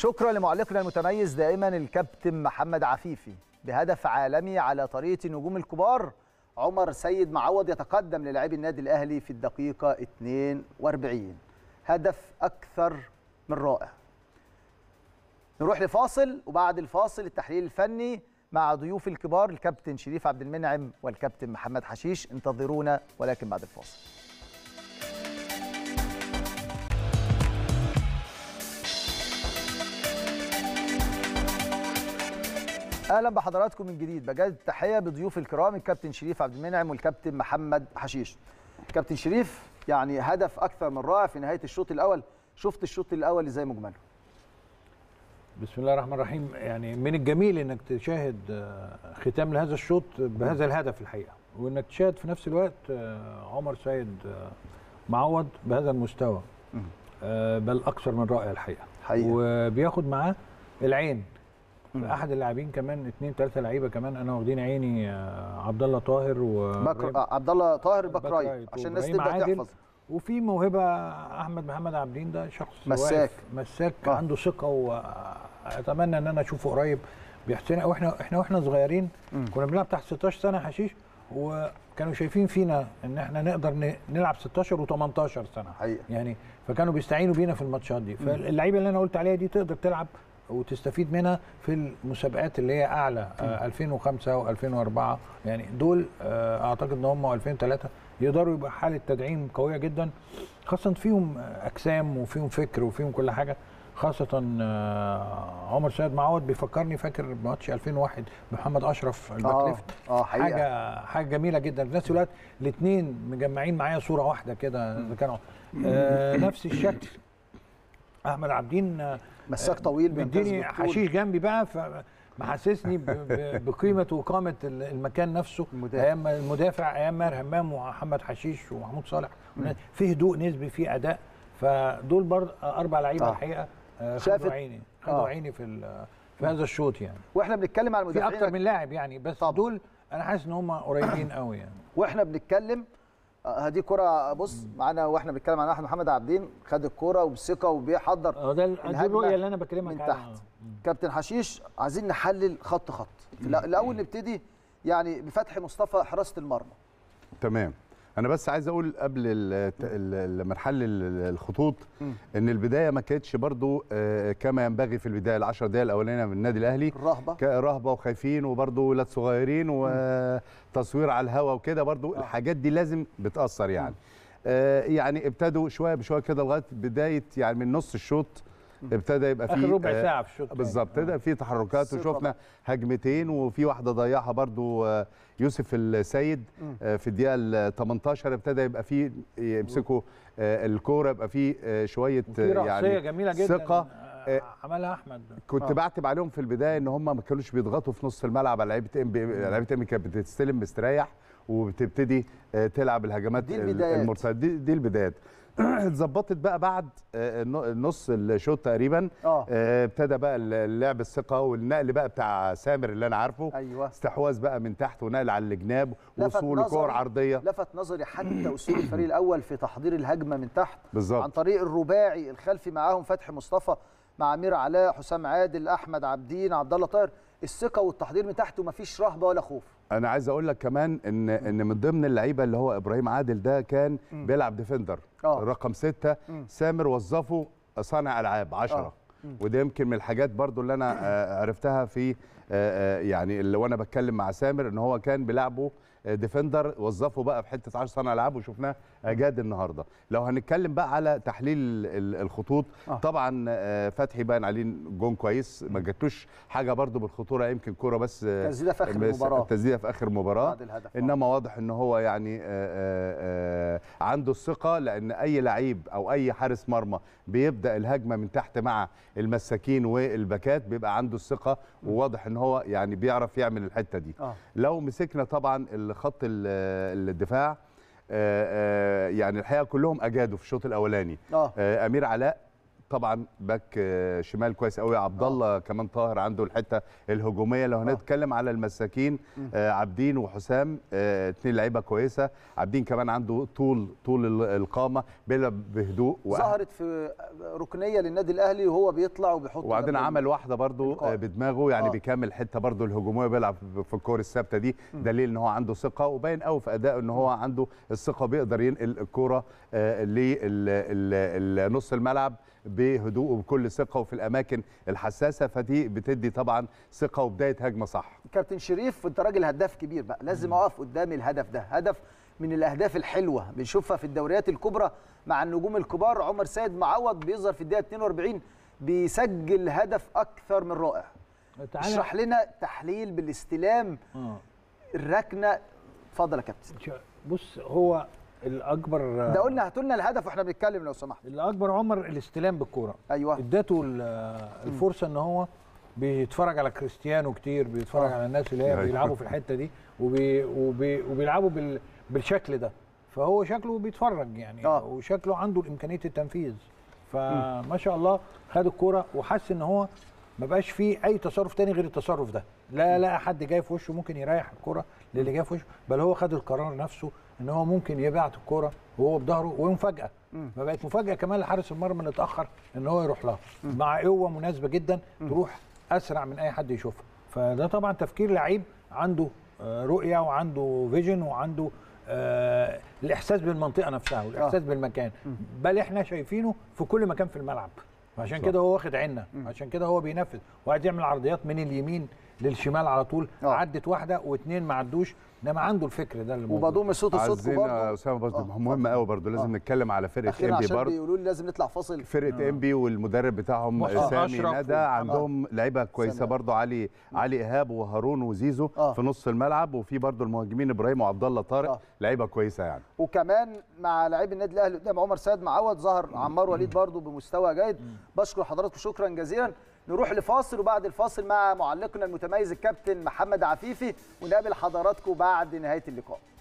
شكرا لمعلقنا المتميز دائما الكابتن محمد عفيفي بهدف عالمي على طريقه النجوم الكبار عمر سيد معوض يتقدم للاعبي النادي الاهلي في الدقيقه 42 هدف اكثر من رائع نروح لفاصل وبعد الفاصل التحليل الفني مع ضيوف الكبار الكابتن شريف عبد المنعم والكابتن محمد حشيش انتظرونا ولكن بعد الفاصل اهلا بحضراتكم من جديد بجد التحيه بضيوف الكرام الكابتن شريف عبد المنعم والكابتن محمد حشيش كابتن شريف يعني هدف اكثر من رائع في نهايه الشوط الاول شفت الشوط الاول ازاي مجمله بسم الله الرحمن الرحيم يعني من الجميل انك تشاهد آه، ختام لهذا الشوط بهذا الهدف الحقيقه وانك تشاهد في نفس الوقت آه، عمر سيد آه، معوض بهذا المستوى بل اكثر من رائع الحقيقه حقيقة. وبياخد معاه العين احد اللاعبين كمان اثنين ثلاثه لعيبه كمان انا واخدين عيني آه، عبد الله طاهر و بكر... آه، عبد الله طاهر بكراي عشان الناس تبدا تحفظ وفي موهبه احمد محمد عابدين ده شخص مساك مساك آه. عنده ثقه واتمنى ان انا اشوفه قريب بيحسن واحنا احنا واحنا صغيرين م. كنا بنلعب تحت 16 سنه حشيش وكانوا شايفين فينا ان احنا نقدر نلعب 16 و18 سنه حقيقة. يعني فكانوا بيستعينوا بينا في الماتشات دي فاللعيبه اللي انا قلت عليها دي تقدر تلعب وتستفيد منها في المسابقات اللي هي اعلى 2005 آه، و2004 يعني دول آه، اعتقد ان هم 2003 يقدروا يبقى حاله تدعيم قويه جدا خاصه فيهم اجسام وفيهم فكر وفيهم كل حاجه خاصة آه، عمر سيد معوض بيفكرني فاكر ماتش 2001 محمد اشرف الباك آه ليفت آه حقيقة. حاجة حاجة جميلة جدا في نفس الوقت الاثنين مجمعين معايا صورة واحده كده كانوا آه نفس الشكل احمد عابدين آه، مساك طويل بيديني حشيش جنبي بقى فمحسسني بقيمه وقامه المكان نفسه ايام المدافع ايام ماهر همام ومحمد حشيش ومحمود صالح في هدوء نسبي في اداء فدول برضه اربع لعيبه آه. الحقيقه آه، آه. خدوا عيني خدوا آه. عيني في في هذا الشوط يعني واحنا بنتكلم على المدافعين في اكتر من لاعب يعني بس طبعا. دول انا حاسس ان هم قريبين قوي يعني واحنا بنتكلم هدي آه، كرة بص معانا واحنا بنتكلم عن احمد محمد عابدين خد الكرة وبثقة وبيحضر اه ده الرؤية اللي انا بكلمك من تحت آه، كابتن حشيش عايزين نحلل خط خط الاول نبتدي يعني بفتح مصطفى حراسة المرمى تمام انا بس عايز اقول قبل المرحلة الخطوط ان البدايه ما كانتش برضو آه، كما ينبغي في البدايه ال 10 دقائق الاولانيه من النادي الاهلي رهبه رهبه وخايفين وبرضو ولاد صغيرين وتصوير على الهوا وكده برضو آه. الحاجات دي لازم بتاثر يعني آه، يعني ابتدوا شويه بشويه كده لغايه بدايه يعني من نص الشوط ابتدى يبقى في ربع آه، ساعه في الشوط بالظبط ابتدى في تحركات وشفنا هجمتين وفي واحده ضيعها برضو آه، يوسف السيد آه، في الدقيقه ال 18 ابتدى يبقى في يمسكوا الكوره يبقى في شويه يعني جميلة جدا ثقه آه، آه، عملها احمد كنت آه. بعتب عليهم في البدايه ان هم ما كانوش بيضغطوا في نص الملعب على لعيبه ام بي لعيبه ام كانت بتستلم مستريح وبتبتدي آه، تلعب الهجمات دي البدايات دي, دي البدايات اتظبطت بقى بعد نص الشوط تقريبا ابتدى بقى اللعب الثقه والنقل بقى بتاع سامر اللي انا عارفه أيوة. استحواذ بقى من تحت ونقل على الجناب وصول كور عرضيه لفت نظري حتى اسلوب الفريق الاول في تحضير الهجمه من تحت بالزبط. عن طريق الرباعي الخلفي معاهم فتحي مصطفى مع امير علاء حسام عادل احمد عابدين عبد الله طاهر الثقه والتحضير من تحت ومفيش رهبه ولا خوف انا عايز اقول لك كمان ان ان من ضمن اللعيبه اللي هو ابراهيم عادل ده كان م. بيلعب ديفندر أوه. رقم ستة م. سامر وظفه صانع العاب 10 آه. وده يمكن من الحاجات برضو اللي انا آه، عرفتها في آه، يعني اللي وانا بتكلم مع سامر ان هو كان بيلعبه ديفندر وظفه بقى في حته 10 صانع العاب وشفناه اجاد النهارده لو هنتكلم بقى على تحليل الخطوط آه. طبعا آه، فتحي باين عليه جون كويس ما جاتوش حاجه برده بالخطوره يمكن كوره بس آه، تسديده في اخر المباراه تسديده في اخر مباراه آه. انما واضح ان هو يعني آآ آآ عنده الثقه لان اي لعيب او اي حارس مرمى بيبدا الهجمه من تحت مع المساكين والباكات بيبقى عنده الثقه وواضح ان هو يعني بيعرف يعمل الحته دي آه. لو مسكنا طبعا الخط الدفاع آآ آه، آآ آه، يعني الحقيقه كلهم اجادوا في الشوط الاولاني آه. آه، امير علاء طبعا باك آه، شمال كويس قوي آه. عبد الله كمان طاهر عنده الحته الهجوميه لو آه. هنتكلم على المساكين عابدين وحسام اثنين لعيبه كويسه عابدين كمان عنده طول طول القامه بيلعب بهدوء ظهرت في ركنيه للنادي الاهلي وهو بيطلع وبيحط وبعدين عمل واحده برده بدماغه يعني آه. بيكمل حته برده الهجوميه بيلعب في الكور الثابته دي دليل ان هو عنده ثقه وباين قوي في ادائه ان هو عنده الثقه بيقدر ينقل الكوره لنص الملعب بهدوء وبكل ثقه وفي الاماكن الحساسه فدي بتدي طبعا ثقه وبدايه هجمه صح كابتن شريف انت راجل هداف كبير بقى لازم اقف قدام الهدف ده هدف من الاهداف الحلوه بنشوفها في الدوريات الكبرى مع النجوم الكبار عمر سيد معوض بيظهر في الدقيقه 42 بيسجل هدف اكثر من رائع اشرح لنا تحليل بالاستلام آه. الركنه اتفضل يا كابتن بص هو الاكبر ده قلنا هاتوا لنا الهدف واحنا بنتكلم لو سمحت الاكبر عمر الاستلام بالكوره ايوه اداته الفرصه ان هو بيتفرج على كريستيانو كتير بيتفرج آه. على الناس اللي هي أيوة. بيلعبوا في الحته دي وبي وبي وبيلعبوا بال بالشكل ده فهو شكله بيتفرج يعني آه. وشكله عنده امكانيه التنفيذ فما شاء الله خد الكوره وحس ان هو ما بقاش فيه اي تصرف تاني غير التصرف ده لا لا حد جاي في وشه ممكن يريح الكوره للي جاي في وشه بل هو خد القرار نفسه ان هو ممكن يبعت الكوره وهو بظهره ومفاجاه فبقت مفاجاه كمان لحارس المرمى اللي اتاخر ان هو يروح لها مع قوه مناسبه جدا تروح اسرع من اي حد يشوفها فده طبعا تفكير لعيب عنده آه، رؤيه وعنده فيجن وعنده آه الاحساس بالمنطقه نفسها والاحساس آه. بالمكان بل احنا شايفينه في كل مكان في الملعب عشان كده هو واخد عنا عشان كده هو بينفذ وقاعد يعمل عرضيات من اليمين للشمال على طول أوه. عدت واحده واثنين ما عدوش انما عنده الفكر ده اللي وبضم صوت الصوت برضه عايزين اسامه برضه آه. مهم قوي برضه لازم أوه. نتكلم على فرقه ام بي برضه بيقولوا لي لازم نطلع فاصل فرقه ام آه. بي والمدرب بتاعهم سامي ندى آه. عندهم لعيبه كويسه برضه علي علي ايهاب وهارون وزيزو أوه. في نص الملعب وفي برضه المهاجمين ابراهيم وعبد الله طارق لعيبه كويسه يعني وكمان مع لعيب النادي الاهلي قدام عمر سيد معوض ظهر عمار وليد برضه بمستوى جيد بشكر حضراتكم شكرا جزيلا نروح لفاصل وبعد الفاصل مع معلقنا المتميز الكابتن محمد عفيفي ونقابل حضراتكم بعد نهايه اللقاء